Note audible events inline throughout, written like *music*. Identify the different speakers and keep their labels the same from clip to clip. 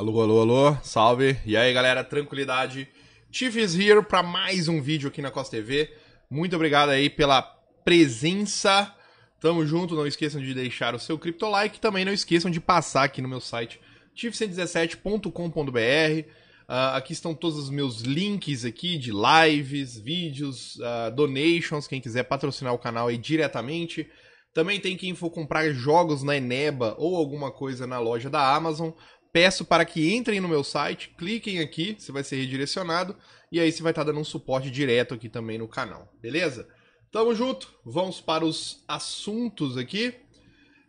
Speaker 1: Alô, alô, alô, salve. E aí, galera, tranquilidade. Chief is here para mais um vídeo aqui na Costa TV. Muito obrigado aí pela presença. Tamo junto, não esqueçam de deixar o seu cripto like, também não esqueçam de passar aqui no meu site chief117.com.br. Uh, ah, aqui estão todos os meus links aqui de lives, vídeos, uh, donations, quem quiser patrocinar o canal aí diretamente. Também tem quem for comprar jogos na Eneba ou alguma coisa na loja da Amazon peço para que entrem no meu site, cliquem aqui, você vai ser redirecionado e aí você vai estar tá dando um suporte direto aqui também no canal, beleza? Tamo junto, vamos para os assuntos aqui.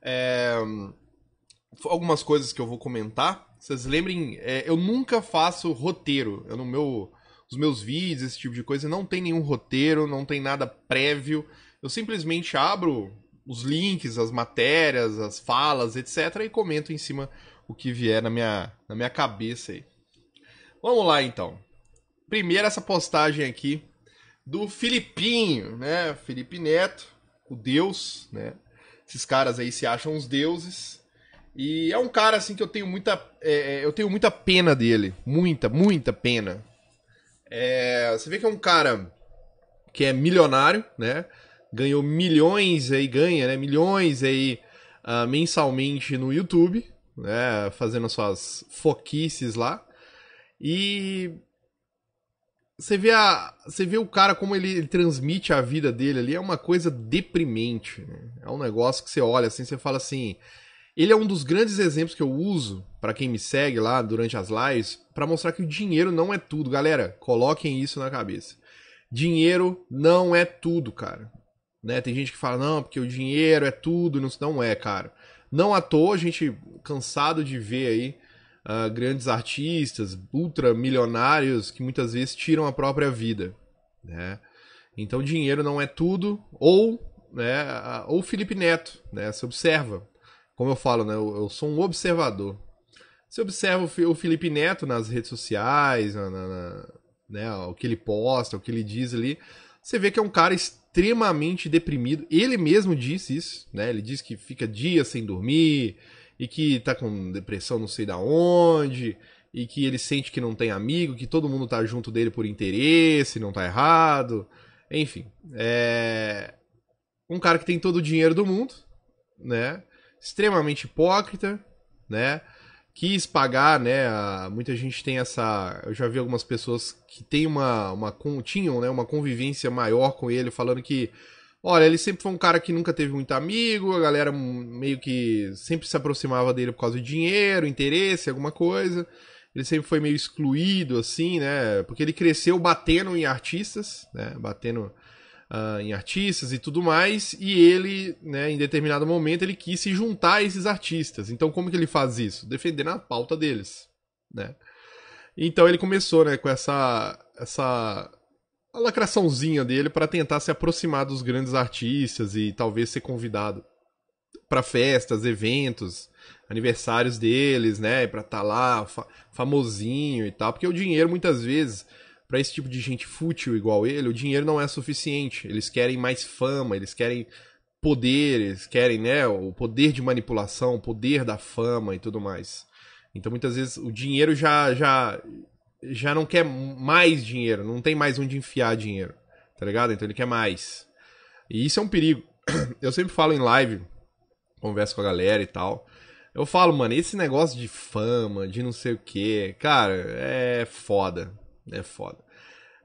Speaker 1: É... Algumas coisas que eu vou comentar. Vocês lembrem, é, eu nunca faço roteiro. Eu, no meu, os meus vídeos, esse tipo de coisa, não tem nenhum roteiro, não tem nada prévio. Eu simplesmente abro os links, as matérias, as falas, etc., e comento em cima o que vier na minha, na minha cabeça aí. Vamos lá então. Primeiro essa postagem aqui do Filipinho, né? Felipe Neto, o Deus, né? Esses caras aí se acham os deuses. E é um cara assim que eu tenho muita, é, é eu tenho muita pena dele, muita, muita pena. É, você vê que é um cara que é milionário, né? Ganhou milhões aí, ganha, né? Milhões aí uh, mensalmente no YouTube, né, fazendo suas foquices lá. E você vê, a, você vê o cara como ele, ele, transmite a vida dele ali, é uma coisa deprimente. Né? É um negócio que você olha assim, você fala assim. Ele é um dos grandes exemplos que eu uso para quem me segue lá durante as lives para mostrar que o dinheiro não é tudo, galera. Coloquem isso na cabeça. Dinheiro não é tudo, cara. Né? Tem gente que fala não, porque o dinheiro é tudo, não, não é, cara. Não à toa, a gente cansado de ver aí uh, grandes artistas, ultramilionários, que muitas vezes tiram a própria vida. Né? Então, dinheiro não é tudo, ou né, ou Felipe Neto, né? Você observa. Como eu falo, né? Eu, eu sou um observador. Você observa o, o Felipe Neto nas redes sociais, na, na, na, né, o que ele posta, o que ele diz ali. Você vê que é um cara extremamente deprimido. Ele mesmo disse isso, né? Ele disse que fica dias sem dormir e que tá com depressão não sei da onde e que ele sente que não tem amigo, que todo mundo tá junto dele por interesse, não tá errado. Enfim, é um cara que tem todo o dinheiro do mundo, né? Extremamente hipócrita, né? quis pagar, né? A, muita gente tem essa. Eu já vi algumas pessoas que tem uma, uma tinham, né, uma convivência maior com ele, falando que, olha, ele sempre foi um cara que nunca teve muito amigo, a galera meio que sempre se aproximava dele por causa de dinheiro, interesse, alguma coisa. Ele sempre foi meio excluído, assim, né? Porque ele cresceu batendo em artistas, né? Batendo Uh, em artistas e tudo mais, e ele, né, em determinado momento, ele quis se juntar a esses artistas. Então, como que ele faz isso? Defendendo a pauta deles, né? Então ele começou, né, com essa essa lacraçãozinha dele para tentar se aproximar dos grandes artistas e talvez ser convidado para festas, eventos, aniversários deles, né, para estar tá lá famosinho e tal, porque o dinheiro muitas vezes para esse tipo de gente fútil igual ele, o dinheiro não é suficiente. Eles querem mais fama, eles querem poderes, querem, né, o poder de manipulação, o poder da fama e tudo mais. Então muitas vezes o dinheiro já já já não quer mais dinheiro, não tem mais onde enfiar dinheiro, tá ligado? Então ele quer mais. E isso é um perigo. *clears throat* Eu sempre falo em live, converso com a galera e tal. Eu falo, mano, esse negócio de fama, de não sei o que, cara, é foda. É foda.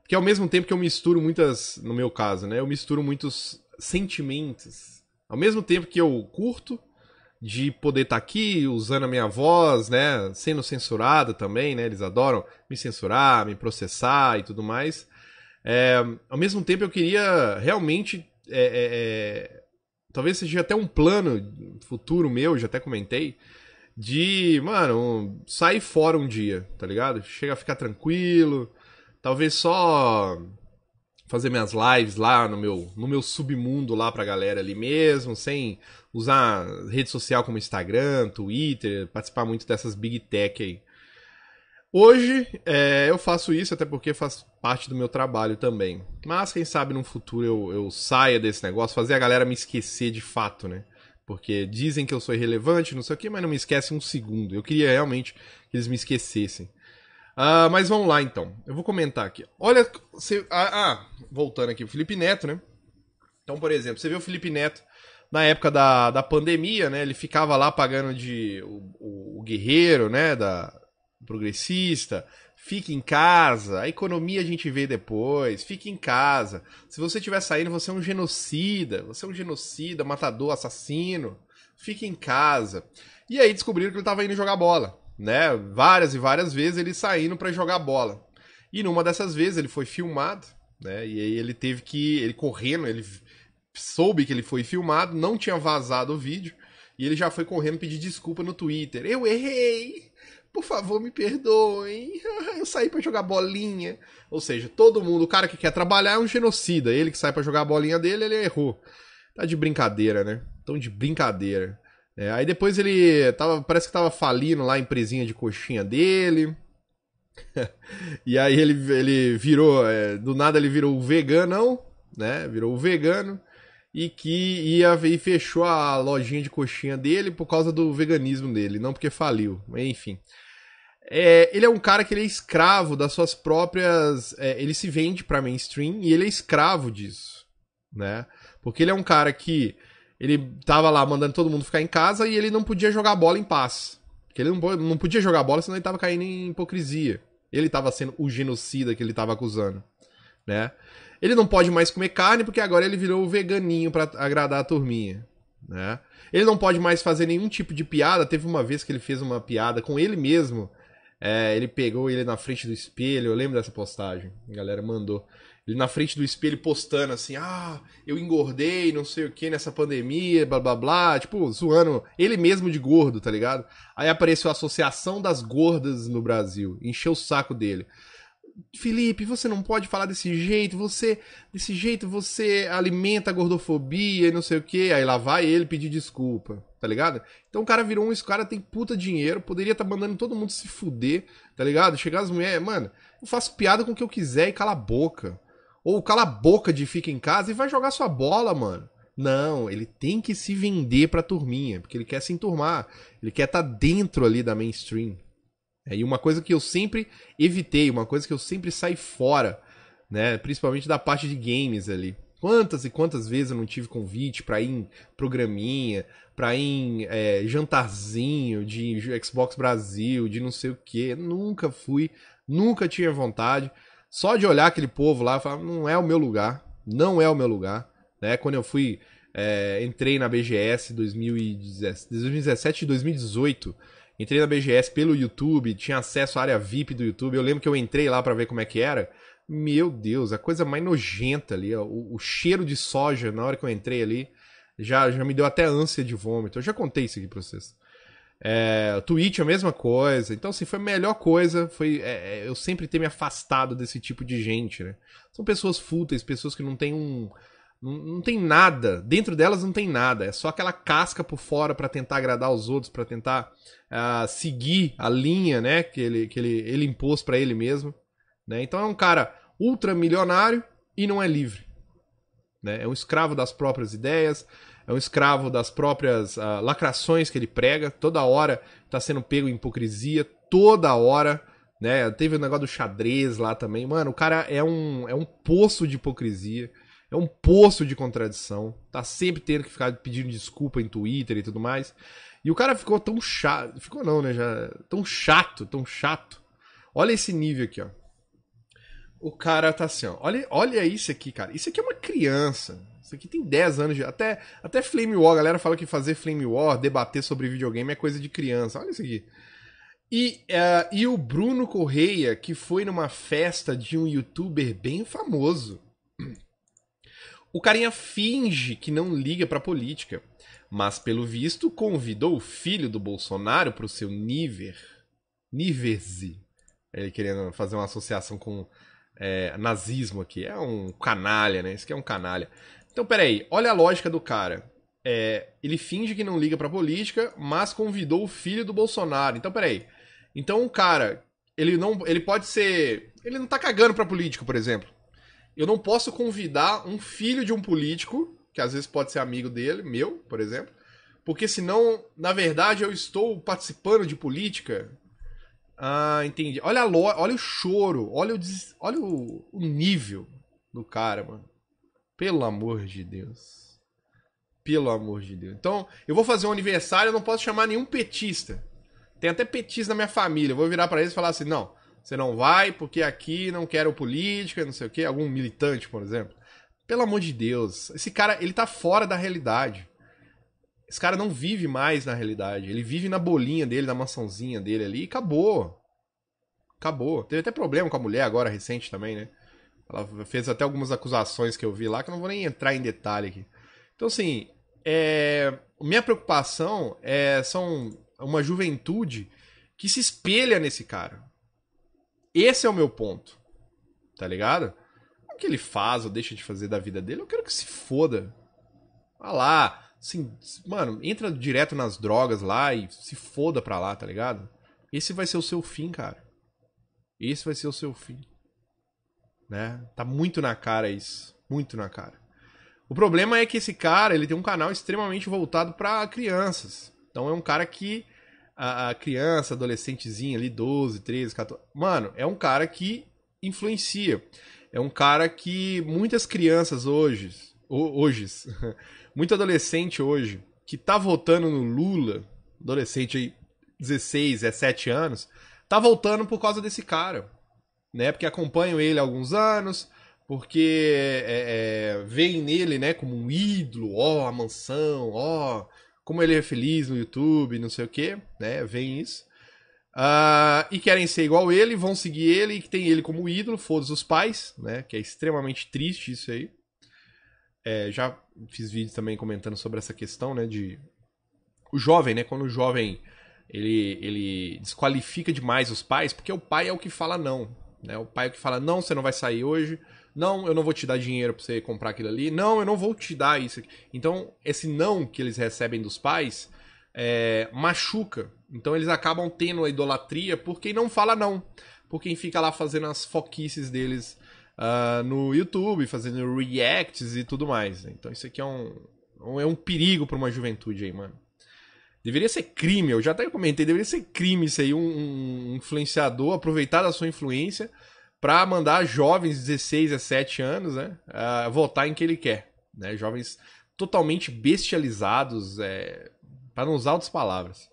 Speaker 1: Porque ao mesmo tempo que eu misturo muitas, no meu caso, né? Eu misturo muitos sentimentos. Ao mesmo tempo que eu curto de poder estar tá aqui usando a minha voz, né? Sendo censurado também, né? Eles adoram me censurar, me processar e tudo mais. É, ao mesmo tempo eu queria realmente. É, é, é talvez seja até um plano futuro meu, já até comentei de, mano, sair fora um dia, tá ligado? Chega a ficar tranquilo, Talvez só fazer minhas lives lá no meu, no meu submundo lá pra galera ali mesmo, sem usar rede social como Instagram, Twitter, participar muito dessas big tech aí. Hoje é, eu faço isso até porque faz parte do meu trabalho também. Mas quem sabe no futuro eu, eu saia desse negócio, fazer a galera me esquecer de fato, né? Porque dizem que eu sou irrelevante, não sei o quê, mas não me esquecem um segundo. Eu queria realmente que eles me esquecessem. Uh, mas vamos lá então. Eu vou comentar aqui. Olha, você, ah, ah, voltando aqui, o Felipe Neto, né? Então, por exemplo, você vê o Felipe Neto na época da, da pandemia, né? Ele ficava lá pagando de o, o guerreiro, né? Da progressista, fique em casa, a economia a gente vê depois, fique em casa. Se você estiver saindo, você é um genocida, você é um genocida, matador, assassino, fique em casa. E aí descobriram que ele estava indo jogar bola né? Várias e várias vezes ele saindo para jogar bola. E numa dessas vezes ele foi filmado, né? E aí ele teve que ele correndo, ele soube que ele foi filmado, não tinha vazado o vídeo e ele já foi correndo pedir desculpa no Twitter. Eu errei. Por favor, me perdoem. *laughs* Eu saí para jogar bolinha. Ou seja, todo mundo, o cara que quer trabalhar é um genocida. Ele que sai para jogar a bolinha dele, ele errou. Tá de brincadeira, né? Tão de brincadeira. É, aí depois ele tava, parece que tava falindo lá a empresinha de coxinha dele. *laughs* e aí ele, ele virou, é, do nada ele virou o veganão, né? Virou o vegano. E que ia e fechou a lojinha de coxinha dele por causa do veganismo dele, não porque faliu. Enfim. É, ele é um cara que ele é escravo das suas próprias. É, ele se vende pra mainstream e ele é escravo disso, né? Porque ele é um cara que ele tava lá mandando todo mundo ficar em casa e ele não podia jogar bola em paz. Porque ele não, não podia jogar bola, senão ele tava caindo em hipocrisia. Ele tava sendo o genocida que ele tava acusando, né? Ele não pode mais comer carne porque agora ele virou o veganinho para agradar a turminha, né? Ele não pode mais fazer nenhum tipo de piada. Teve uma vez que ele fez uma piada com ele mesmo. É, ele pegou ele na frente do espelho. Eu lembro dessa postagem. A galera mandou ele na frente do espelho postando assim: ah, eu engordei, não sei o que nessa pandemia, blá blá blá, tipo, zoando ele mesmo de gordo, tá ligado? Aí apareceu a Associação das Gordas no Brasil, encheu o saco dele. Felipe, você não pode falar desse jeito, você desse jeito você alimenta a gordofobia e não sei o que, aí lá vai ele pedir desculpa, tá ligado? Então o cara virou um, esse cara tem puta dinheiro, poderia estar tá mandando todo mundo se fuder, tá ligado? Chegar as mulheres, mano, eu faço piada com o que eu quiser e cala a boca ou cala a boca de fica em casa e vai jogar sua bola, mano. Não, ele tem que se vender pra turminha, porque ele quer se enturmar, ele quer estar tá dentro ali da mainstream. É, e uma coisa que eu sempre evitei, uma coisa que eu sempre saí fora, né, principalmente da parte de games ali. Quantas e quantas vezes eu não tive convite para ir em programinha, para ir em é, jantarzinho de Xbox Brasil, de não sei o quê? Nunca fui, nunca tinha vontade. Só de olhar aquele povo lá, eu falava, não é o meu lugar, não é o meu lugar. Né? Quando eu fui, é, entrei na BGS 2017 e 2018, entrei na BGS pelo YouTube, tinha acesso à área VIP do YouTube. Eu lembro que eu entrei lá para ver como é que era. Meu Deus, a coisa mais nojenta ali, ó, o, o, cheiro de soja na hora que eu entrei ali, já, já me deu até ânsia de vômito. Eu já contei isso aqui pra vocês. É, Twitch é a mesma coisa. Então, assim, foi a melhor coisa. Foi é, é, eu sempre ter me afastado desse tipo de gente, né? São pessoas fúteis, pessoas que não têm um. Não, não tem nada. Dentro delas não tem nada. É só aquela casca por fora para tentar agradar os outros, para tentar uh, seguir a linha, né? Que ele, que ele, ele impôs para ele mesmo. Né? Então é um cara ultra milionário e não é livre. Né? É um escravo das próprias ideias, é um escravo das próprias uh, lacrações que ele prega. Toda hora tá sendo pego em hipocrisia, toda hora. Né? Teve o um negócio do xadrez lá também. Mano, o cara é um, é um poço de hipocrisia. É um poço de contradição. Tá sempre tendo que ficar pedindo desculpa em Twitter e tudo mais. E o cara ficou tão chato. Ficou não, né? Já, tão chato, tão chato. Olha esse nível aqui, ó. O cara tá assim, ó. Olha, olha isso aqui, cara. Isso aqui é uma criança. Isso aqui tem 10 anos de. Até, até Flame War, a galera fala que fazer Flame War, debater sobre videogame é coisa de criança. Olha isso aqui. E, uh, e o Bruno Correia, que foi numa festa de um youtuber bem famoso. O carinha finge que não liga pra política, mas pelo visto convidou o filho do Bolsonaro pro seu Niver. Niverzi. Ele querendo fazer uma associação com é, nazismo aqui. É um canalha, né? isso aqui é um canalha. Então, peraí, olha a lógica do cara. É, ele finge que não liga pra política, mas convidou o filho do Bolsonaro. Então, peraí. Então, o cara, ele não. Ele pode ser. Ele não tá cagando pra político, por exemplo. Eu não posso convidar um filho de um político, que às vezes pode ser amigo dele, meu, por exemplo, porque senão, na verdade, eu estou participando de política, ah, entendi. Olha, a olha o choro, olha o, des... olha o... o nível do cara, mano. Pelo amor de Deus. Pelo amor de Deus. Então, eu vou fazer um aniversário, eu não posso chamar nenhum petista. Tem até petista na minha família. Eu vou virar para eles e falar assim: não, você não vai porque aqui não quero política, não sei o quê. Algum militante, por exemplo. Pelo amor de Deus. Esse cara, ele tá fora da realidade. Esse cara não vive mais na realidade. Ele vive na bolinha dele, na mansãozinha dele ali e acabou. Acabou. Teve até problema com a mulher agora, recente também, né? Ela fez até algumas acusações que eu vi lá, que eu não vou nem entrar em detalhe aqui. Então, assim, é... minha preocupação é são uma juventude que se espelha nesse cara. Esse é o meu ponto. Tá ligado? O que ele faz ou deixa de fazer da vida dele, eu quero que se foda. Olha lá. Assim, mano, entra direto nas drogas lá e se foda pra lá, tá ligado? Esse vai ser o seu fim, cara. Esse vai ser o seu fim. Né? Tá muito na cara isso. Muito na cara. O problema é que esse cara, ele tem um canal extremamente voltado para crianças. Então é um cara que a, a, criança, adolescentezinha ali, 12, 13, 14. Mano, é um cara que influencia. É um cara que muitas crianças hoje, hoje, *laughs* muito adolescente hoje que tá votando no Lula, adolescente aí, 16, 17 anos, tá voltando por causa desse cara, né? Porque acompanho ele há alguns anos, porque é, é, veem nele, né, como um ídolo, ó, a mansão, ó, como ele é feliz no YouTube, não sei o que, né? Vem isso. Uh, e querem ser igual ele, vão seguir ele, e que tem ele como ídolo, foda-se os pais, né? Que é extremamente triste isso aí. É, já fiz vídeo também comentando sobre essa questão, né? De. O jovem, né? Quando o jovem ele, ele desqualifica demais os pais, porque o pai é o que fala não. Né? O pai é o que fala: não, você não vai sair hoje. Não, eu não vou te dar dinheiro para você comprar aquilo ali. Não, eu não vou te dar isso aqui. Então, esse não que eles recebem dos pais é, machuca. Então, eles acabam tendo a idolatria por quem não fala não. Por quem fica lá fazendo as foquices deles uh, no YouTube, fazendo reacts e tudo mais. Né? Então isso aqui é um, é um perigo para uma juventude aí, mano. Deveria ser crime, eu já até comentei, deveria ser crime isso aí, um, um influenciador aproveitar da sua influência para mandar jovens de 16 a 17 anos, né, uh, votar em que ele quer, né? Jovens totalmente bestializados, é, para não usar outras palavras.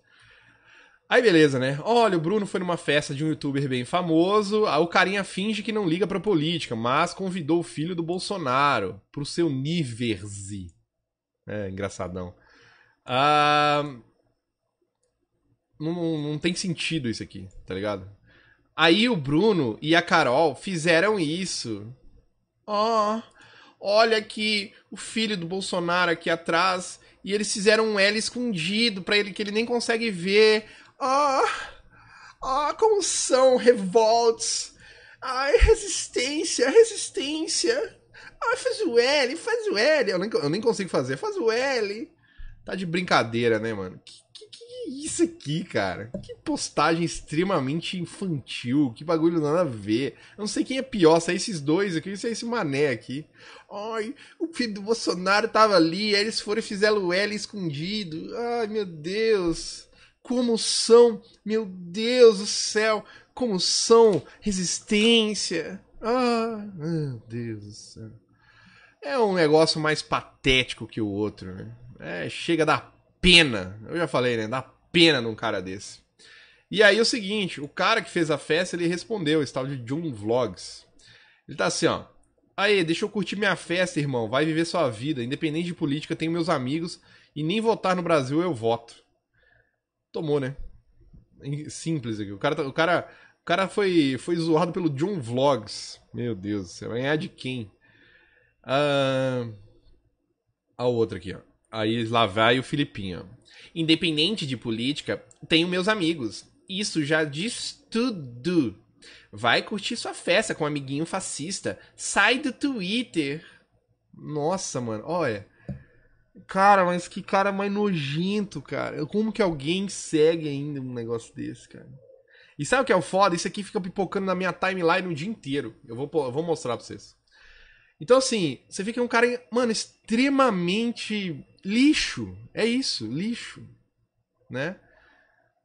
Speaker 1: Aí beleza, né? Olha, o Bruno foi numa festa de um youtuber bem famoso, o carinha finge que não liga pra política, mas convidou o filho do Bolsonaro pro seu Niverse. É, engraçadão. Ah, não, não, não tem sentido isso aqui, tá ligado? Aí o Bruno e a Carol fizeram isso. Ó, oh, olha que o filho do Bolsonaro aqui atrás e eles fizeram um L escondido para ele que ele nem consegue ver. Ah, ah, como são revolts. Ai, resistência, resistência. Ai, faz o L, faz o L. Eu nem, eu nem consigo fazer, faz o L. Tá de brincadeira, né, mano? Que, que, que é isso aqui, cara? Que postagem extremamente infantil. Que bagulho nada a ver. Eu não sei quem é pior, se é esses dois aqui, se é esse mané aqui. Ai, o filho do Bolsonaro tava ali, aí eles foram e fizeram o L escondido. Ai, meu Deus como são, meu Deus do céu, como são resistência. Ah, meu Deus do céu. É um negócio mais patético que o outro, né? É, chega da pena. Eu já falei, né? Dá pena num cara desse. E aí é o seguinte, o cara que fez a festa, ele respondeu, esse tal de John Vlogs. Ele tá assim, ó. Aí, deixa eu curtir minha festa, irmão. Vai viver sua vida. Independente de política, tenho meus amigos. E nem votar no Brasil eu voto tomou, né? Simples aqui. O cara, tá, o cara, o cara foi, foi zoado pelo John Vlogs. Meu Deus, você vai ganhar de quem? Ah, a outra aqui, ó. Aí lá vai o Filipinho. Independente de política, tenho meus amigos. Isso já diz tudo. Vai curtir sua festa com um amiguinho fascista. Sai do Twitter. Nossa, mano. Olha. Cara, mas que cara mais nojento, cara. Como que alguém segue ainda um negócio desse, cara? E sabe o que é o foda? Isso aqui fica pipocando na minha timeline o dia inteiro. Eu vou, eu vou mostrar pra vocês. Então, assim, você fica um cara, mano, extremamente lixo. É isso, lixo. Né?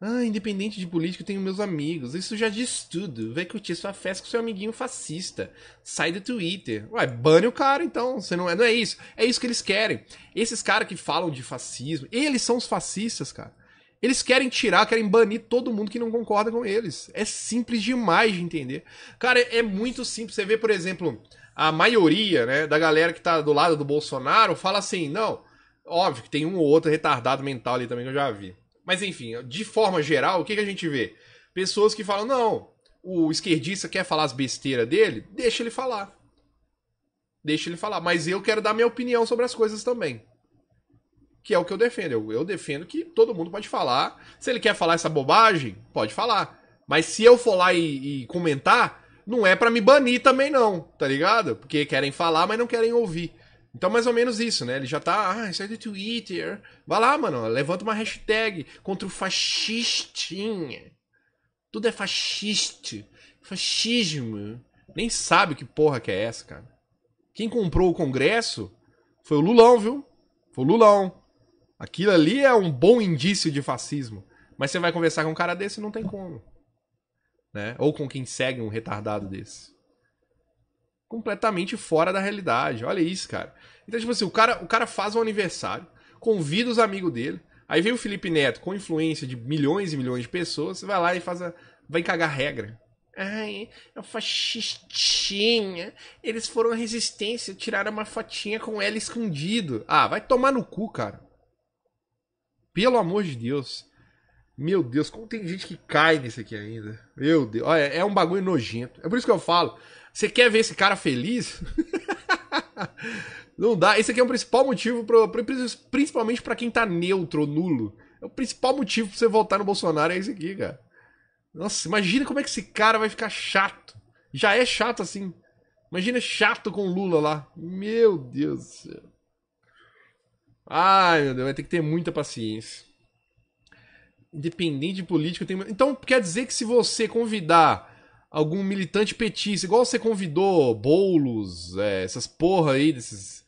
Speaker 1: Ah, independente de política, eu tenho meus amigos. Isso já diz tudo. Vai curtir sua festa com seu amiguinho fascista. Sai do Twitter. Ué, bane o cara então. Você não é, não é isso. É isso que eles querem. Esses caras que falam de fascismo, eles são os fascistas, cara. Eles querem tirar, querem banir todo mundo que não concorda com eles. É simples demais de entender. Cara, é muito simples. Você vê, por exemplo, a maioria né, da galera que tá do lado do Bolsonaro fala assim: não, óbvio que tem um ou outro retardado mental ali também que eu já vi. Mas enfim, de forma geral, o que, que a gente vê? Pessoas que falam, não, o esquerdista quer falar as besteiras dele, deixa ele falar. Deixa ele falar. Mas eu quero dar minha opinião sobre as coisas também. Que é o que eu defendo. Eu, eu defendo que todo mundo pode falar. Se ele quer falar essa bobagem, pode falar. Mas se eu for lá e, e comentar, não é para me banir também não, tá ligado? Porque querem falar, mas não querem ouvir. Então, mais ou menos isso, né? Ele já tá. Ah, sai é do Twitter. Vai lá, mano. Levanta uma hashtag contra o fascistinha. Tudo é fascista, Fascismo. Nem sabe que porra que é essa, cara. Quem comprou o Congresso foi o Lulão, viu? Foi o Lulão. Aquilo ali é um bom indício de fascismo. Mas você vai conversar com um cara desse, não tem como. Né? Ou com quem segue um retardado desse completamente fora da realidade. Olha isso, cara. Então, tipo assim, o cara, o cara faz um aniversário, convida os amigos dele, aí vem o Felipe Neto com influência de milhões e milhões de pessoas, vai lá e faz a, vai cagar regra. Ai, é uma fascistinha. Eles foram à resistência, tiraram uma fotinha com ela escondido. Ah, vai tomar no cu, cara. Pelo amor de Deus. Meu Deus, como tem gente que cai nisso aqui ainda. Meu Deus, olha, é um bagulho nojento. É por isso que eu falo. Você quer ver esse cara feliz? *laughs* Não dá. Esse aqui é o principal motivo, pro, principalmente para quem tá neutro ou nulo. É o principal motivo pra você votar no Bolsonaro é esse aqui, cara. Nossa, imagina como é que esse cara vai ficar chato. Já é chato assim. Imagina chato com o Lula lá. Meu Deus do céu. Ai, meu Deus, vai ter que ter muita paciência. Independente de político, tem. Então quer dizer que se você convidar algum militante petista, igual você convidou Boulos, é, essas porra aí, desses,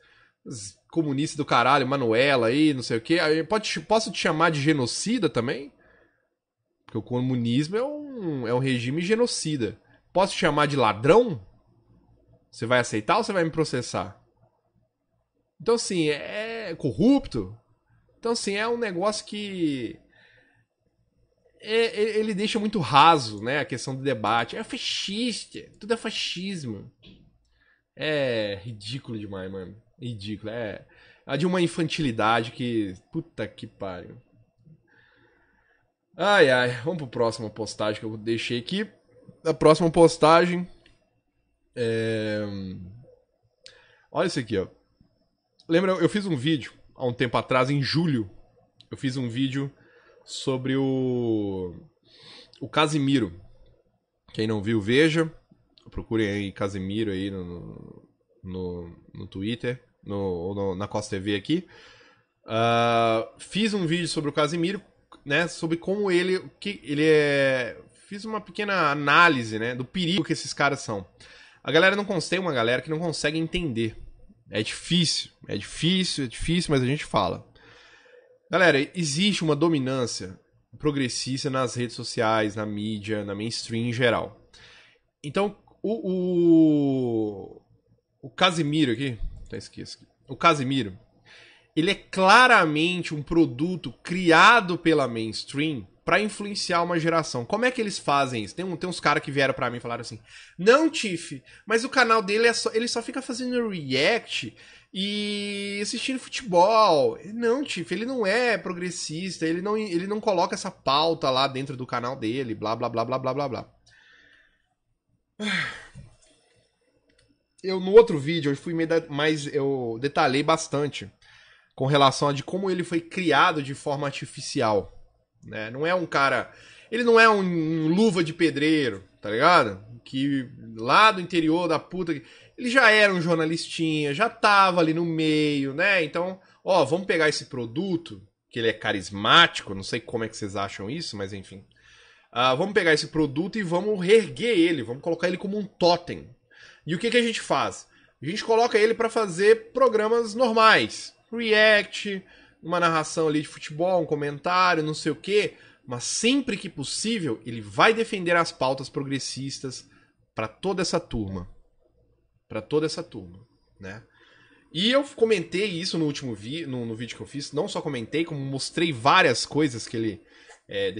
Speaker 1: desses comunistas do caralho, Manuela aí, não sei o quê. Pode, posso te chamar de genocida também? Porque o comunismo é um, é um regime genocida. Posso te chamar de ladrão? Você vai aceitar ou você vai me processar? Então, assim, é, é corrupto. Então, assim, é um negócio que é, é, ele deixa muito raso, né? A questão do debate. É fascista, tudo é fascismo. É ridículo demais, mano. Ridículo. É, é de uma infantilidade que. Puta que pariu. Ai, ai. Vamos pro próximo postagem que eu deixei aqui. A próxima postagem. É... Olha isso aqui, ó. Lembra, eu fiz um vídeo há um tempo atrás, em julho. Eu fiz um vídeo sobre o o Casimiro. Quem não viu, veja. Procurem aí Casimiro aí no, no, no Twitter, no, no, na Costa TV aqui. Uh, fiz um vídeo sobre o Casimiro, né? Sobre como ele. que ele é. Fiz uma pequena análise, né? Do perigo que esses caras são. A galera não consegue, uma galera que não consegue entender. É difícil, é difícil, é difícil, mas a gente fala. Galera, existe uma dominância progressista nas redes sociais, na mídia, na mainstream em geral. Então, o, o, o Casimiro aqui, tá esqueço aqui, o Casimiro, ele é claramente um produto criado pela mainstream para influenciar uma geração. Como é que eles fazem isso? Tem, um, tem uns caras que vieram para mim e falaram assim: Não, Tiff, mas o canal dele é só. Ele só fica fazendo react e assistindo futebol. Não, Tiff, ele não é progressista, ele não, ele não coloca essa pauta lá dentro do canal dele, blá blá blá blá blá blá blá. *sighs* Eu no outro vídeo eu fui mais eu detalhei bastante com relação a de como ele foi criado de forma artificial, né? Não é um cara, ele não é um, um luva de pedreiro, tá ligado? Que lá do interior da puta ele já era um jornalistinha, já tava ali no meio, né? Então, ó, vamos pegar esse produto, que ele é carismático, não sei como é que vocês acham isso, mas enfim. Uh, vamos pegar esse produto e vamos reerguer ele, vamos colocar ele como um totem. E o que, que a gente faz? A gente coloca ele para fazer programas normais, react, uma narração ali de futebol, um comentário, não sei o quê, mas sempre que possível ele vai defender as pautas progressistas para toda essa turma para toda essa turma, né? E eu comentei isso no último vi no, no, vídeo que eu fiz, não só comentei, como mostrei várias coisas que ele é,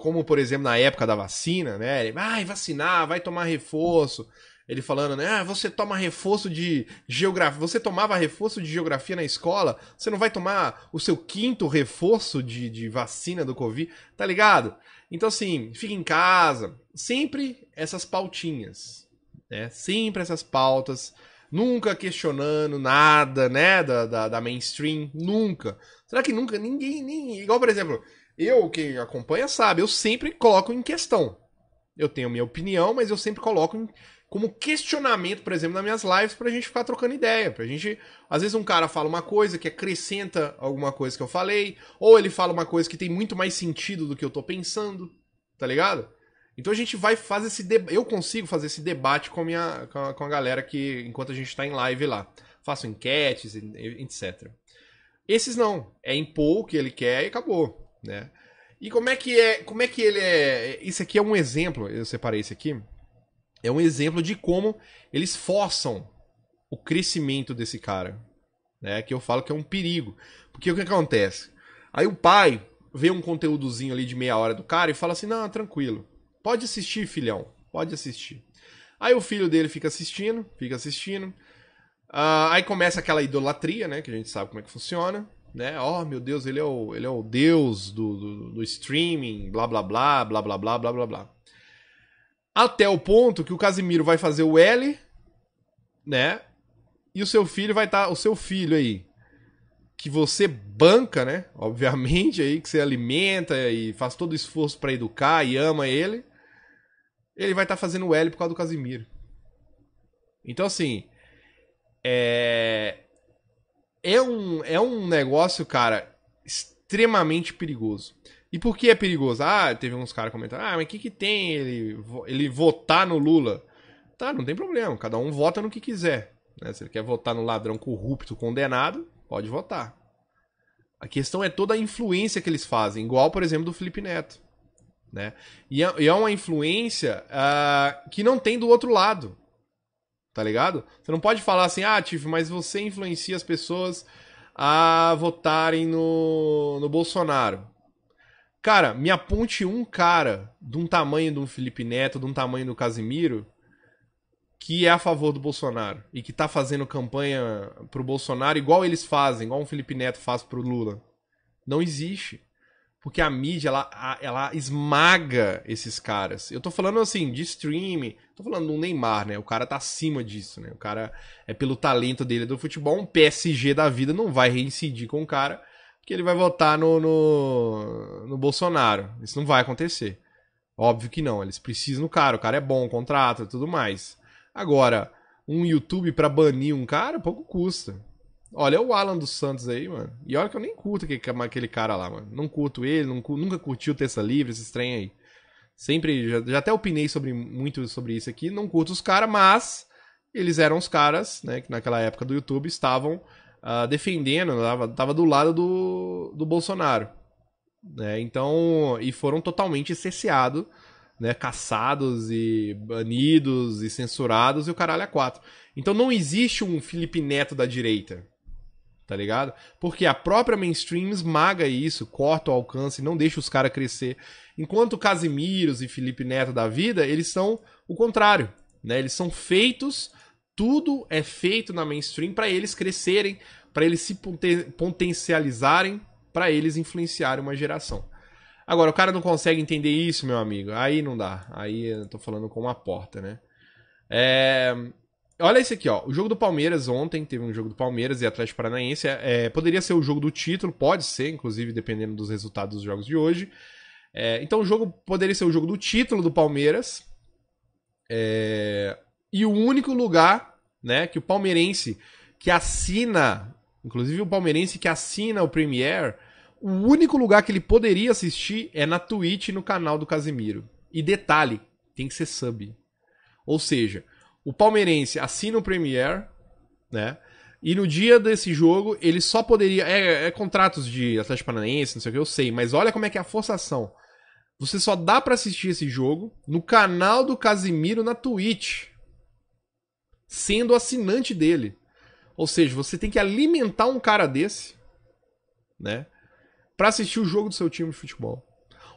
Speaker 1: Como, por exemplo, na época da vacina, né? Ele vai vacinar, vai tomar reforço. Ele falando, né? Ah, você toma reforço de geografia. Você tomava reforço de geografia na escola, você não vai tomar o seu quinto reforço de, de vacina do Covid, tá ligado? Então, assim, fica em casa. Sempre essas pautinhas, né? Sempre essas pautas, nunca questionando nada, né? Da, da, da mainstream, nunca. Será que nunca ninguém, nem. Igual, por exemplo, eu que acompanha sabe, eu sempre coloco em questão. Eu tenho minha opinião, mas eu sempre coloco em, como questionamento, por exemplo, nas minhas lives, pra gente ficar trocando ideia. Pra gente. Às vezes um cara fala uma coisa que acrescenta alguma coisa que eu falei, ou ele fala uma coisa que tem muito mais sentido do que eu tô pensando, tá ligado? Então a gente vai fazer esse debate. Eu consigo fazer esse debate com a, minha, com a, com a galera que, enquanto a gente está em live lá. Faço enquetes, etc. Esses não. É impor o que ele quer e acabou. Né? E como é que é. Como é que ele é. Isso aqui é um exemplo. Eu separei isso aqui. É um exemplo de como eles forçam o crescimento desse cara. Né? Que eu falo que é um perigo. Porque o que acontece? Aí o pai vê um conteúdozinho ali de meia hora do cara e fala assim: não, tranquilo Pode assistir, filhão. Pode assistir. Aí o filho dele fica assistindo, fica assistindo. Uh, aí começa aquela idolatria, né? Que a gente sabe como é que funciona. Né? Oh, meu Deus, ele é o, ele é o deus do, do, do streaming, blá, blá, blá, blá, blá, blá, blá, blá, blá. Até o ponto que o Casimiro vai fazer o L, né? E o seu filho vai estar... Tá, o seu filho aí, que você banca, né? Obviamente aí, que você alimenta e faz todo o esforço para educar e ama ele ele vai estar tá fazendo o L por causa do Casimiro. Então, assim. É. É um, é um negócio, cara, extremamente perigoso. E por que é perigoso? Ah, teve uns caras comentando: ah, mas o que, que tem ele, ele votar no Lula? Tá, não tem problema, cada um vota no que quiser. Né? Se ele quer votar no ladrão corrupto condenado, pode votar. A questão é toda a influência que eles fazem, igual, por exemplo, do Felipe Neto. Né? E, é, e é uma influência uh, que não tem do outro lado. Tá ligado? Você não pode falar assim, ah, Tiff, mas você influencia as pessoas a votarem no, no Bolsonaro. Cara, me aponte um cara de um tamanho de um Felipe Neto, de um tamanho do Casimiro, que é a favor do Bolsonaro e que tá fazendo campanha pro Bolsonaro igual eles fazem, igual um Felipe Neto faz pro Lula. Não existe porque a mídia ela, ela esmaga esses caras. Eu tô falando assim de stream, tô falando do Neymar, né? O cara tá acima disso, né? O cara é pelo talento dele é do futebol, um PSG da vida não vai reincidir com o cara que ele vai votar no, no, no Bolsonaro. Isso não vai acontecer. Óbvio que não, eles precisam do cara, o cara é bom, contrata, tudo mais. Agora, um YouTube para banir um cara pouco custa. Olha, é o Alan dos Santos aí, mano. E olha que eu nem curto aquele, cara lá, mano. Não curto ele, não, nunca curti o Terça Livre, esses trem aí. Sempre, já, já até opinei sobre, muito sobre isso aqui. Não curto os caras, mas eles eram os caras, né, que naquela época do YouTube estavam uh, defendendo, tava, tava, do lado do, do Bolsonaro. Né? Então, e foram totalmente cerceados, né, caçados e banidos e censurados e o caralho é quatro. Então não existe um Felipe Neto da direita tá ligado? Porque a própria mainstream esmaga isso, corta o alcance, não deixa os caras crescer. Enquanto Casimiros e Felipe Neto da vida, eles são o contrário, né? Eles são feitos, tudo é feito na mainstream para eles crescerem, para eles se potencializarem, para eles influenciarem uma geração. Agora, o cara não consegue entender isso, meu amigo. Aí não dá. Aí eu tô falando com uma porta, né? É, Olha esse aqui, ó. O jogo do Palmeiras ontem, teve um jogo do Palmeiras e Atlético Paranaense. É, é, poderia ser o jogo do título, pode ser, inclusive, dependendo dos resultados dos jogos de hoje. É, então o jogo poderia ser o jogo do título do Palmeiras. É, e o único lugar né, que o palmeirense que assina, inclusive o palmeirense que assina o Premier, o único lugar que ele poderia assistir é na Twitch no canal do Casimiro. E detalhe, tem que ser sub. Ou seja, o palmeirense assina o Premier, né? E no dia desse jogo, ele só poderia. É, é contratos de Atlético Paranaense, não sei o que, eu sei, mas olha como é que é a forçação. Você só dá para assistir esse jogo no canal do Casimiro na Twitch, sendo assinante dele. Ou seja, você tem que alimentar um cara desse, né? Pra assistir o jogo do seu time de futebol.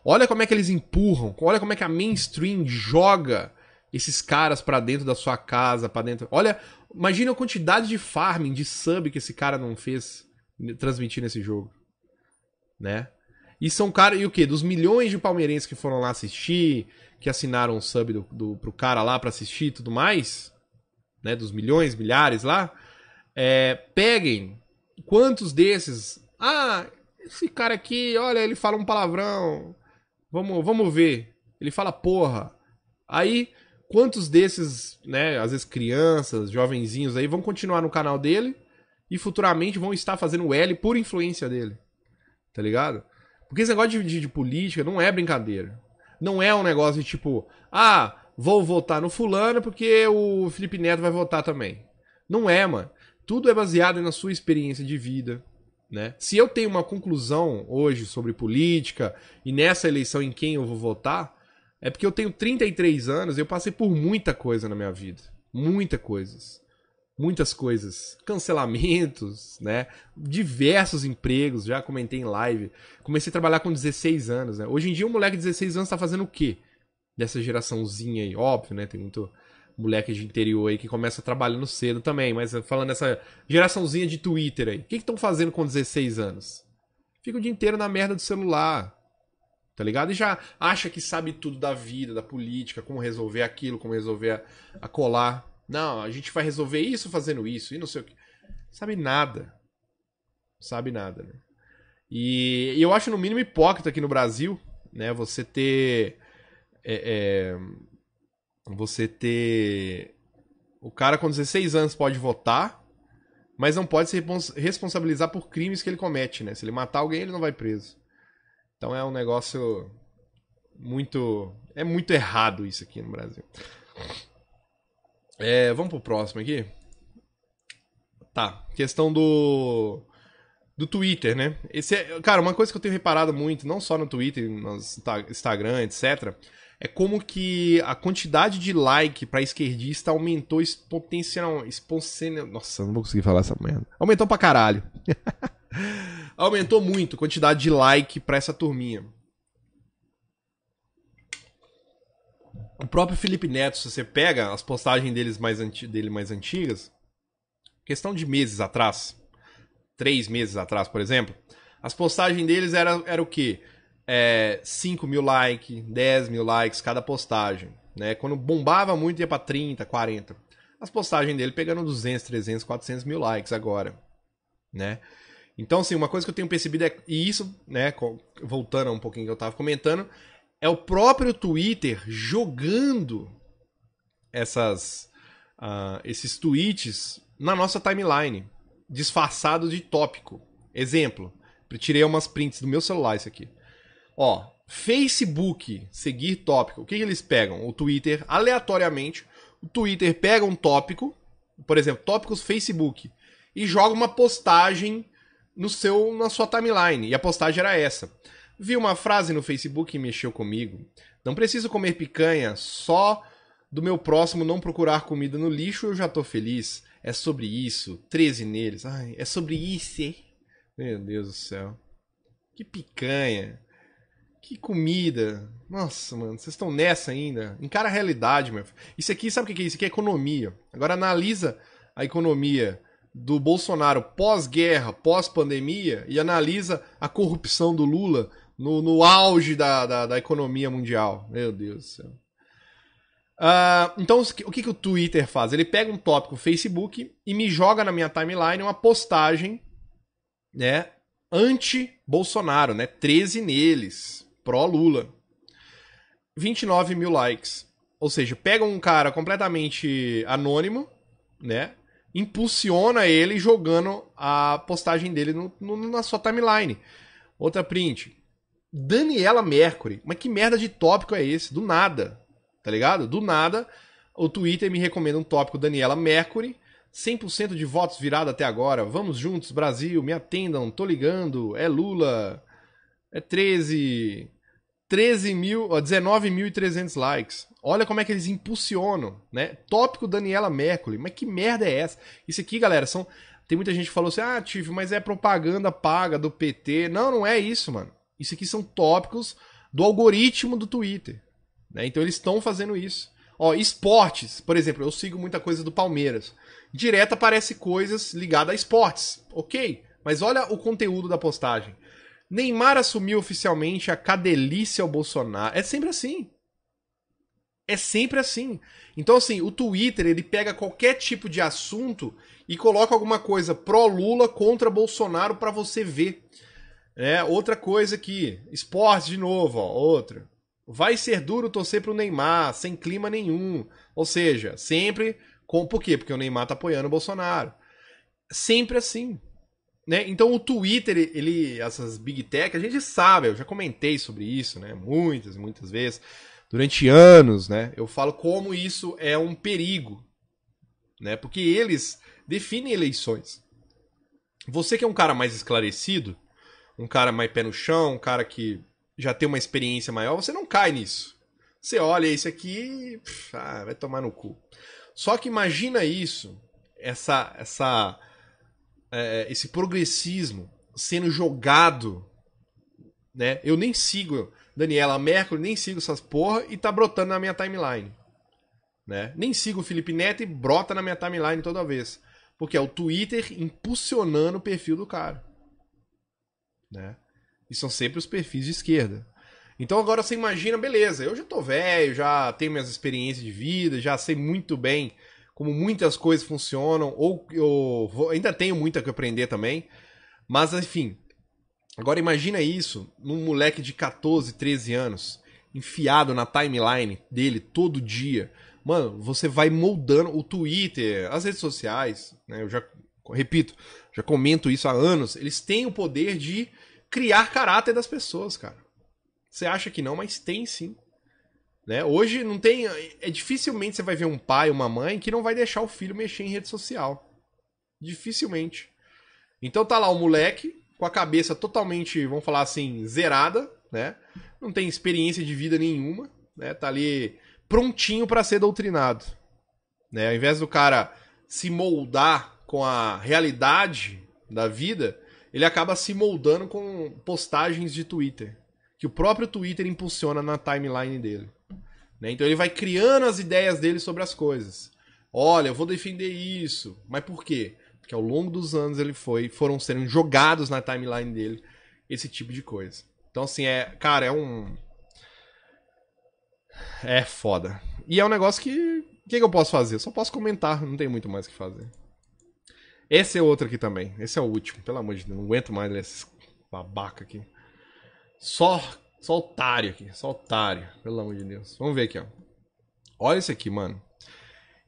Speaker 1: Olha como é que eles empurram, olha como é que a mainstream joga esses caras para dentro da sua casa, para dentro. Olha, imagina a quantidade de farming, de sub que esse cara não fez transmitindo esse jogo, né? E são caras, e o que? Dos milhões de palmeirenses que foram lá assistir, que assinaram o sub do, do, pro cara lá para assistir e tudo mais, né? Dos milhões, milhares lá, é, peguem quantos desses. Ah, esse cara aqui, olha, ele fala um palavrão. Vamos, vamos ver. Ele fala porra. Aí quantos desses, né, às vezes crianças, jovenzinhos aí, vão continuar no canal dele e futuramente vão estar fazendo o L por influência dele. Tá ligado? Porque esse negócio de, de, de, política não é brincadeira. Não é um negócio de tipo, ah, vou votar no fulano porque o Felipe Neto vai votar também. Não é, mano. Tudo é baseado na sua experiência de vida, né? Se eu tenho uma conclusão hoje sobre política e nessa eleição em quem eu vou votar, é porque eu tenho 33 anos e eu passei por muita coisa na minha vida. Muita coisas. Muitas coisas. Cancelamentos, né? Diversos empregos, já comentei em live. Comecei a trabalhar com 16 anos, né? Hoje em dia, um moleque de 16 anos tá fazendo o quê? Dessa geraçãozinha aí, óbvio, né? Tem muito moleque de interior aí que começa trabalhando cedo também, mas falando dessa geraçãozinha de Twitter aí. O que estão fazendo com 16 anos? Fica o dia inteiro na merda do celular, tá ligado? E já acha que sabe tudo da vida, da política, como resolver aquilo, como resolver a, a colar. Não, a gente vai resolver isso fazendo isso e não sei o que. Sabe nada. Sabe nada, né? E, e eu acho no mínimo hipócrita aqui no Brasil, né? Você ter. É, é, você ter. O cara com 16 anos pode votar, mas não pode se responsabilizar por crimes que ele comete, né? Se ele matar alguém, ele não vai preso. Então é um negócio muito. É muito errado isso aqui no Brasil. É, vamos pro próximo aqui. Tá. Questão do. Do Twitter, né? Esse é, cara, uma coisa que eu tenho reparado muito, não só no Twitter, no Instagram, etc., é como que a quantidade de like para esquerdista aumentou exponencialmente. exponencial. Nossa, não vou conseguir falar essa merda. Aumentou pra caralho. *laughs* Aumentou muito a quantidade de like para essa turminha. O próprio Felipe Neto, se você pega as postagens deles mais dele mais antigas, questão de meses atrás, três meses atrás, por exemplo, as postagens deles eram era o quê? É, 5 mil likes, 10 mil likes cada postagem. Né? Quando bombava muito ia para 30, 40. As postagens dele pegando 200, 300, 400 mil likes agora. Né? Então, assim, uma coisa que eu tenho percebido é, e isso, né, voltando a um pouquinho que eu tava comentando, é o próprio Twitter jogando essas, uh, esses tweets na nossa timeline, disfarçado de tópico. Exemplo, tirei umas prints do meu celular isso aqui. Ó, Facebook, seguir tópico. O que, que eles pegam? O Twitter, aleatoriamente, o Twitter pega um tópico, por exemplo, tópicos Facebook, e joga uma postagem no seu na sua timeline e a postagem era essa. Vi uma frase no Facebook e mexeu comigo. Não preciso comer picanha, só do meu próximo não procurar comida no lixo eu já tô feliz. É sobre isso. 13 neles. Ai, é sobre isso. Meu Deus do céu. Que picanha. Que comida. Nossa, mano, vocês estão nessa ainda. Encara a realidade, meu. Filho. Isso aqui, sabe o que é isso? Isso aqui é economia. Agora analisa a economia do Bolsonaro pós-guerra, pós-pandemia, e analisa a corrupção do Lula no, no auge da, da, da, economia mundial. Meu Deus do céu. Uh, então, o que, que o Twitter faz? Ele pega um tópico no Facebook e me joga na minha timeline uma postagem né, anti-Bolsonaro, né? 13 neles, pró-Lula. 29 mil likes. Ou seja, pega um cara completamente anônimo, né? impulsiona ele jogando a postagem dele no, no, na sua timeline. Outra print. Daniela Mercury. Mas que merda de tópico é esse? Do nada. Tá ligado? Do nada, o Twitter me recomenda um tópico Daniela Mercury. 100% de votos virado até agora. Vamos juntos, Brasil, me atendam, tô ligando. É Lula. É 13. 13 mil, 19.300 likes. Olha como é que eles impulsionam, né? Tópico Daniela Mercury. Mas que merda é essa? Isso aqui, galera, são tem muita gente que falou assim: "Ah, tive, mas é propaganda paga do PT". Não, não é isso, mano. Isso aqui são tópicos do algoritmo do Twitter, né? Então eles estão fazendo isso. Ó, esportes, por exemplo, eu sigo muita coisa do Palmeiras. Direto aparece coisas ligadas a esportes. OK? Mas olha o conteúdo da postagem. Neymar assumiu oficialmente a cadelícia ao Bolsonaro. É sempre assim. É sempre assim. Então, assim, o Twitter, ele pega qualquer tipo de assunto e coloca alguma coisa pró-Lula contra Bolsonaro para você ver. É, outra coisa aqui, esporte de novo, ó, outra. Vai ser duro torcer pro Neymar, sem clima nenhum. Ou seja, sempre com... Por quê? Porque o Neymar tá apoiando o Bolsonaro. Sempre assim. Né? Então o Twitter, ele, essas big tech, a gente sabe, eu já comentei sobre isso, né? Muitas, muitas vezes, durante anos, né? Eu falo como isso é um perigo, né? Porque eles definem eleições. Você que é um cara mais esclarecido, um cara mais pé no chão, um cara que já tem uma experiência maior, você não cai nisso. Você olha esse aqui, pff, ah, vai tomar no cu. Só que imagina isso, essa essa é, esse progressismo sendo jogado, né? Eu nem sigo Daniela Merkel, nem sigo essas porra e tá brotando na minha timeline, né? Nem sigo o Felipe Neto e brota na minha timeline toda vez, porque é o Twitter impulsionando o perfil do cara, né? E são sempre os perfis de esquerda. Então agora você imagina, beleza, eu já tô velho, já tenho minhas experiências de vida, já sei muito bem como muitas coisas funcionam, ou eu ainda tenho muito que aprender também. Mas enfim, agora imagina isso num moleque de 14, 13 anos, enfiado na timeline dele todo dia. Mano, você vai moldando o Twitter, as redes sociais, né? Eu já repito, já comento isso há anos, eles têm o poder de criar caráter das pessoas, cara. Você acha que não, mas tem sim. Né? Hoje não tem. É, é dificilmente você vai ver um pai, uma mãe que não vai deixar o filho mexer em rede social. Dificilmente. Então tá lá o moleque com a cabeça totalmente, vamos falar assim, zerada, né? Não tem experiência de vida nenhuma, né? Tá ali prontinho para ser doutrinado, né? Ao invés do cara se moldar com a realidade da vida, ele acaba se moldando com postagens de Twitter, que o próprio Twitter impulsiona na timeline dele. Né? Então ele vai criando as ideias dele sobre as coisas. Olha, eu vou defender isso. Mas por quê? Porque ao longo dos anos ele foi, foram sendo jogados na timeline dele esse tipo de coisa. Então, assim, é. Cara, é um. É foda. E é um negócio que. O que, que eu posso fazer? Eu só posso comentar, não tem muito mais o que fazer. Esse é outro aqui também. Esse é o último, pelo amor de Deus. Não aguento mais ler babaca aqui. Só só otário aqui, só otário, pelo amor de Deus. Vamos ver aqui, ó. Olha isso aqui, mano.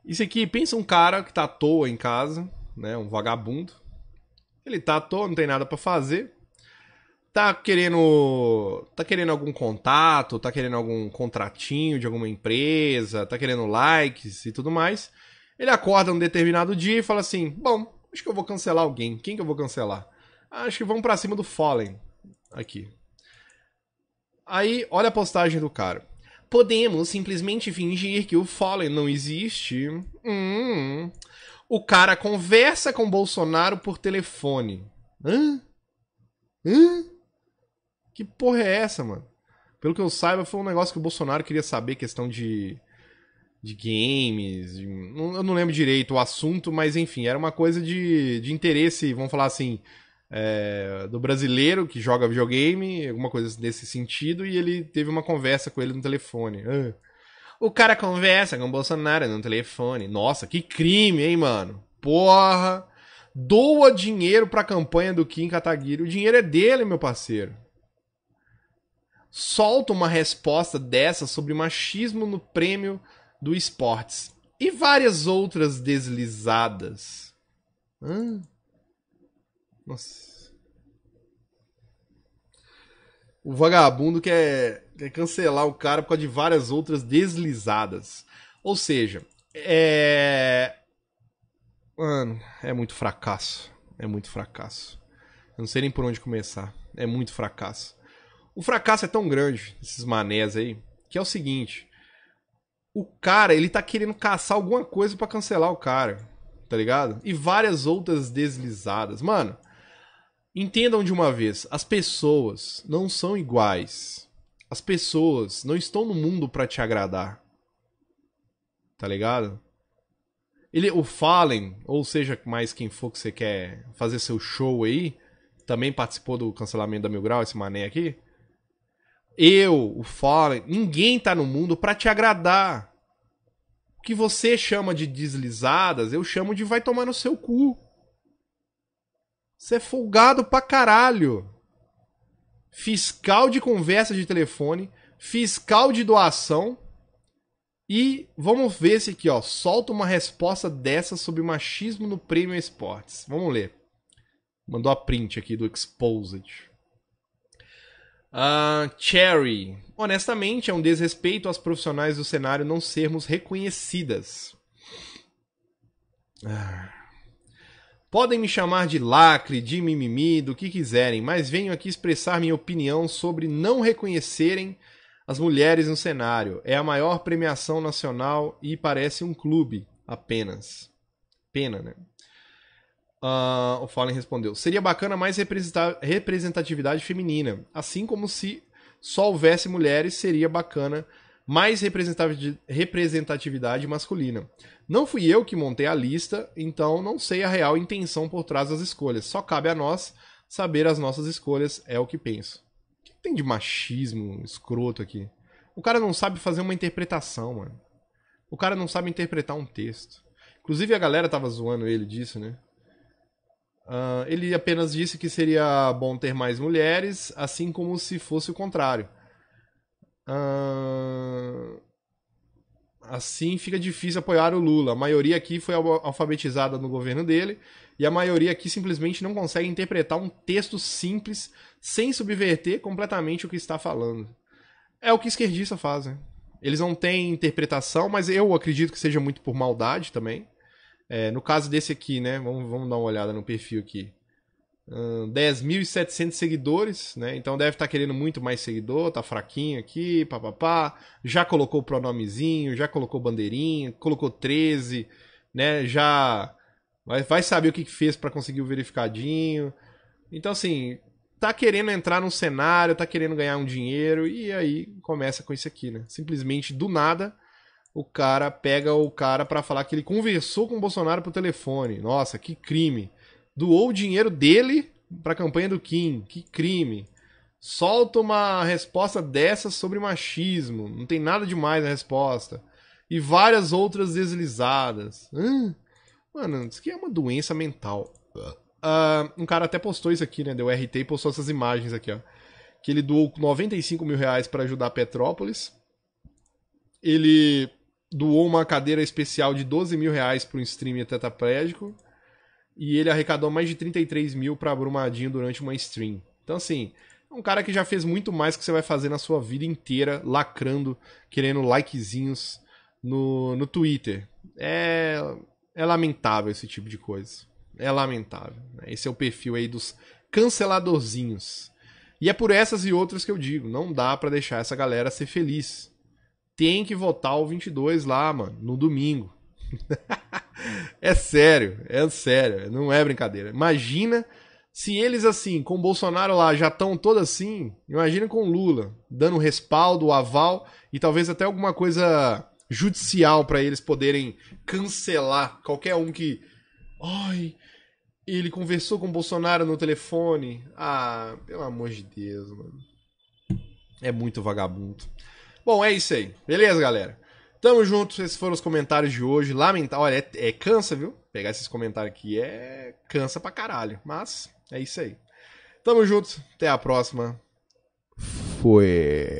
Speaker 1: Isso aqui, pensa um cara que tá à toa em casa, né? Um vagabundo. Ele tá à toa, não tem nada para fazer. Tá querendo. Tá querendo algum contato, tá querendo algum contratinho de alguma empresa, tá querendo likes e tudo mais. Ele acorda um determinado dia e fala assim: Bom, acho que eu vou cancelar alguém. Quem que eu vou cancelar? Ah, acho que vamos para cima do Fallen. Aqui. Aí, olha a postagem do cara. Podemos simplesmente fingir que o Fallen não existe. Hum. O cara conversa com Bolsonaro por telefone. Hã? Hã? Que porra é essa, mano? Pelo que eu saiba, foi um negócio que o Bolsonaro queria saber, questão de. de games. De, eu não lembro direito o assunto, mas enfim, era uma coisa de, de interesse, vamos falar assim, é, do brasileiro que joga videogame, alguma coisa nesse sentido, e ele teve uma conversa com ele no telefone. Ah. O cara conversa com o Bolsonaro no telefone. Nossa, que crime, hein, mano? Porra! Doa dinheiro pra campanha do Kim Kataguiri. O dinheiro é dele, meu parceiro. Solta uma resposta dessa sobre machismo no prêmio do esportes. E várias outras deslizadas. Hã? Nossa. O vagabundo quer, quer cancelar o cara por causa de várias outras deslizadas. Ou seja, é. Mano, é muito fracasso. É muito fracasso. Eu não sei nem por onde começar. É muito fracasso. O fracasso é tão grande, esses manés aí, que é o seguinte: o cara, ele tá querendo caçar alguma coisa para cancelar o cara, tá ligado? E várias outras deslizadas. Mano, Entendam de uma vez, as pessoas não são iguais. As pessoas não estão no mundo para te agradar. Tá ligado? Ele, o Fallen, ou seja, mais quem for que você quer fazer seu show aí, também participou do cancelamento da Mil Grau, esse mané aqui. Eu, o Fallen, ninguém tá no mundo para te agradar. O que você chama de deslizadas, eu chamo de vai tomar no seu cu. Você é folgado pra caralho. Fiscal de conversa de telefone, fiscal de doação. E vamos ver esse aqui, ó. Solta uma resposta dessa sobre machismo no Prêmio Esportes. Vamos ler. Mandou a print aqui do Exposed. Uh, Cherry. Honestamente, é um desrespeito aos profissionais do cenário não sermos reconhecidas. Ah. Podem me chamar de lacre, de mimimi, do que quiserem, mas venho aqui expressar minha opinião sobre não reconhecerem as mulheres no cenário. É a maior premiação nacional e parece um clube apenas. Pena, né? Uh, o Fallen respondeu: Seria bacana mais representatividade feminina. Assim como se só houvesse mulheres, seria bacana mais representatividade masculina. Não fui eu que montei a lista, então não sei a real intenção por trás das escolhas. Só cabe a nós saber as nossas escolhas, é o que penso. O que tem de machismo escroto aqui? O cara não sabe fazer uma interpretação, mano. O cara não sabe interpretar um texto. Inclusive a galera tava zoando ele disso, né? Uh, ele apenas disse que seria bom ter mais mulheres, assim como se fosse o contrário assim fica difícil apoiar o Lula. A maioria aqui foi alfabetizada no governo dele e a maioria aqui simplesmente não consegue interpretar um texto simples sem subverter completamente o que está falando. É o que esquerdista fazem. Né? Eles não têm interpretação, mas eu acredito que seja muito por maldade também. É, no caso desse aqui, né? Vamos, vamos dar uma olhada no perfil aqui. 10.700 seguidores, né? Então deve estar tá querendo muito mais seguidor, tá fraquinho aqui, papapá. Já colocou o pronomezinho, já colocou bandeirinha, colocou 13, né? Já vai, vai saber o que fez para conseguir o verificadinho. Então assim, tá querendo entrar num cenário, tá querendo ganhar um dinheiro e aí começa com isso aqui, né? Simplesmente do nada o cara pega o cara para falar que ele conversou com o Bolsonaro por telefone. Nossa, que crime doou o dinheiro dele para a campanha do Kim. Que crime. Solta uma resposta dessa sobre machismo. Não tem nada demais na resposta. E várias outras deslizadas. Hum. Mano, isso aqui é uma doença mental. Uh, um cara até postou isso aqui, né? Deu RT e postou essas imagens aqui, ó. Que ele doou 95 mil reais para ajudar Petrópolis. Ele doou uma cadeira especial de 12 mil reais para um streamer tetraplégico. E ele arrecadou mais de 33 mil para Brumadinho durante uma stream. Então, assim, é um cara que já fez muito mais que você vai fazer na sua vida inteira, lacrando, querendo likezinhos no, no Twitter. É, é lamentável esse tipo de coisa. É lamentável. Né? Esse é o perfil aí dos canceladorzinhos. E é por essas e outras que eu digo, não dá para deixar essa galera ser feliz. Tem que votar o 22 lá, mano, no domingo. *laughs* *laughs* É sério, é sério, não é brincadeira. Imagina se eles assim, com Bolsonaro lá, já estão todos assim, imagina com Lula, dando respaldo, aval e talvez até alguma coisa judicial para eles poderem cancelar qualquer um que. Ai, ele conversou com Bolsonaro no telefone. Ah, pelo amor de Deus, mano. É muito vagabundo. Bom, é isso aí. Beleza, galera? Tamo junto, esses foram os comentários de hoje. Lamentável, olha, é, é, cansa, viu? Pegar esses comentários aqui é cansa pra caralho, mas é isso aí. Tamo junto, até a próxima. Foi.